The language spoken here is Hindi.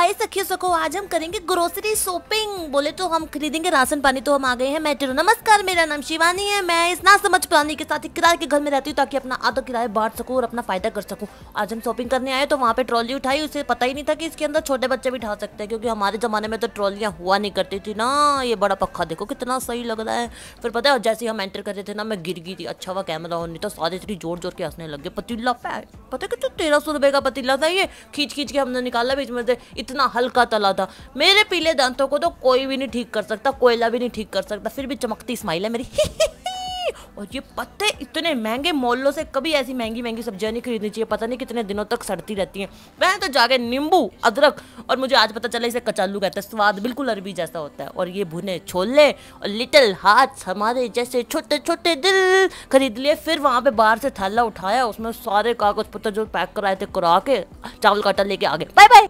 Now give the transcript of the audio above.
हाय सखियों सखो आज हम करेंगे ग्रोसरी शॉपिंग बोले तो हम खरीदेंगे राशन पानी तो हम आ गए हैं मैं टेरू नमस्कार मेरा नाम शिवानी है मैं इस ना समझ पानी के साथ ही किराए के घर में रहती हूँ ताकि अपना आधा किराया बांट सकूँ और अपना फायदा कर सकूँ आज हम शॉपिंग करने आए तो वहाँ पे ट्रॉली उठाई उसे पता ही नहीं था कि इसके अंदर छोटे बच्चे भी उठा सकते हैं क्योंकि हमारे जमाने में तो ट्रॉलियाँ हुआ नहीं करती थी ना ये बड़ा पक्खा देखो कितना सही लग रहा है फिर पता है जैसे हम एंटर कर रहे थे ना मैं गिर गई थी अच्छा हुआ कैमरा और नहीं तो सारे इतनी जोर जोर के हंसने लग गए पतीला पता है कितना तेरह सौ रुपये का पतीला था ये खींच खींच के हमने निकाला बीच में से इतना हल्का तला था मेरे पीले दांतों को तो कोई भी नहीं ठीक कर सकता कोयला भी नहीं ठीक कर सकता फिर भी चमकती स्माइल है मेरी और ये पत्ते इतने महंगे मोलों से कभी ऐसी महंगी महंगी सब्जियां नहीं खरीदनी चाहिए पता नहीं कितने दिनों तक सड़ती रहती हैं मैं तो जाके नींबू अदरक और मुझे आज पता चला इसे कचालू कहते हैं स्वाद बिल्कुल अरबी जैसा होता है और ये भुने छोले और लिटिल हाथ हमारे जैसे छोटे छोटे दिल खरीद लिए फिर वहाँ पे बाहर से थैला उठाया उसमें सारे कागज पत्तर जो पैक कराए थे करा के चावल काटा लेके आ गए बाय बाय